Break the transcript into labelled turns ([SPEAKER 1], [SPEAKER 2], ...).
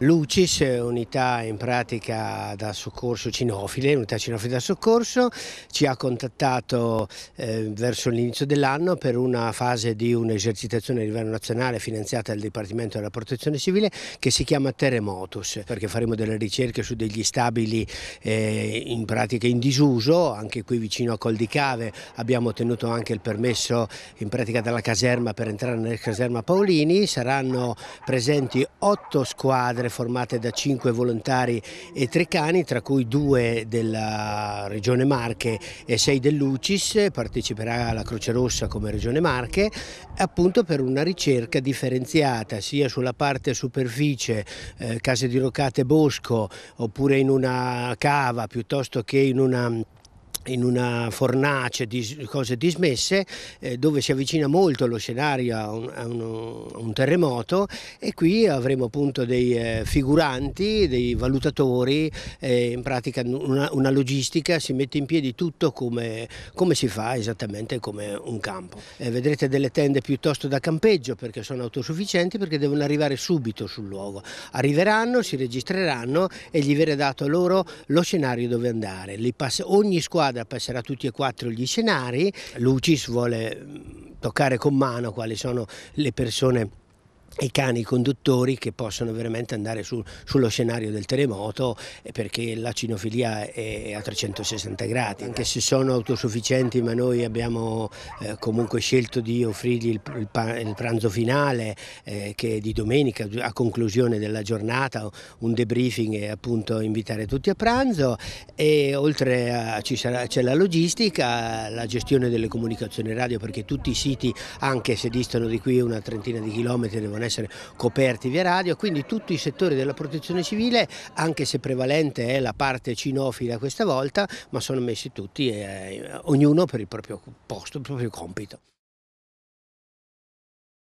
[SPEAKER 1] Lucis, unità in pratica da soccorso cinofile, unità cinofile da soccorso, ci ha contattato eh, verso l'inizio dell'anno per una fase di un'esercitazione a livello nazionale finanziata dal Dipartimento della Protezione Civile che si chiama Terremotus, perché faremo delle ricerche su degli stabili eh, in pratica in disuso, anche qui vicino a Col di Cave abbiamo ottenuto anche il permesso in pratica dalla caserma per entrare nel caserma Paolini, saranno presenti otto squadre formate da 5 volontari e 3 cani, tra cui 2 della Regione Marche e 6 dell'UCIS, parteciperà alla Croce Rossa come Regione Marche, appunto per una ricerca differenziata sia sulla parte superficie, eh, case di rocate bosco, oppure in una cava piuttosto che in una in una fornace di cose dismesse eh, dove si avvicina molto lo scenario a un, a un, a un terremoto e qui avremo appunto dei eh, figuranti, dei valutatori, eh, in pratica una, una, logistica, si mette in piedi tutto come, come si fa esattamente come un campo. Eh, vedrete delle tende piuttosto da campeggio perché sono autosufficienti perché devono arrivare subito sul luogo. Arriveranno, si registreranno e gli verrà dato loro lo scenario dove andare. Ogni squadra strada passerà tutti e quattro gli scenari, l'UCIS vuole mm, toccare con mano quali sono le persone i cani conduttori che possono veramente andare su, sullo scenario del terremoto eh, perché la cinofilia è a 360 gradi, anche se sono autosufficienti ma noi abbiamo eh, comunque scelto di offrirgli il, il, il pranzo finale eh, che è di domenica a conclusione della giornata, un debriefing e appunto invitare tutti a pranzo e oltre c'è la logistica, la gestione delle comunicazioni radio perché tutti i siti anche se distano di qui una trentina di chilometri devono devono essere coperti via radio, quindi tutti i settori della protezione civile, anche se prevalente è la parte cinofila questa volta, ma sono messi tutti, eh, ognuno per il proprio posto, il proprio compito.